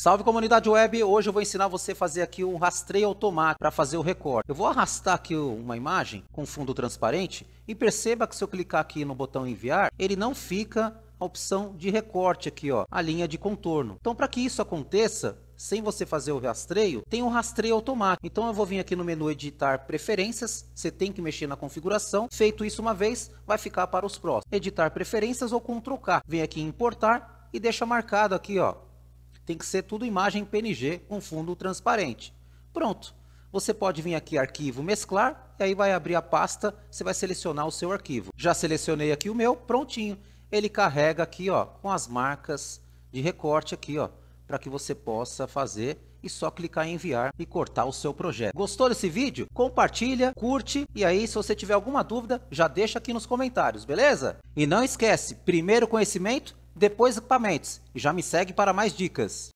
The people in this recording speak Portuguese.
Salve comunidade web, hoje eu vou ensinar você a fazer aqui um rastreio automático para fazer o recorte. Eu vou arrastar aqui uma imagem com fundo transparente e perceba que se eu clicar aqui no botão enviar, ele não fica a opção de recorte aqui, ó, a linha de contorno. Então para que isso aconteça, sem você fazer o rastreio, tem um rastreio automático. Então eu vou vir aqui no menu editar preferências, você tem que mexer na configuração. Feito isso uma vez, vai ficar para os próximos. Editar preferências ou Ctrl K. Vem aqui em importar e deixa marcado aqui, ó, tem que ser tudo imagem PNG com fundo transparente. Pronto. Você pode vir aqui arquivo mesclar, e aí vai abrir a pasta, você vai selecionar o seu arquivo. Já selecionei aqui o meu, prontinho. Ele carrega aqui, ó, com as marcas de recorte aqui, ó, para que você possa fazer e só clicar em enviar e cortar o seu projeto. Gostou desse vídeo? Compartilha, curte e aí se você tiver alguma dúvida, já deixa aqui nos comentários, beleza? E não esquece, primeiro conhecimento depois equipamentos e já me segue para mais dicas.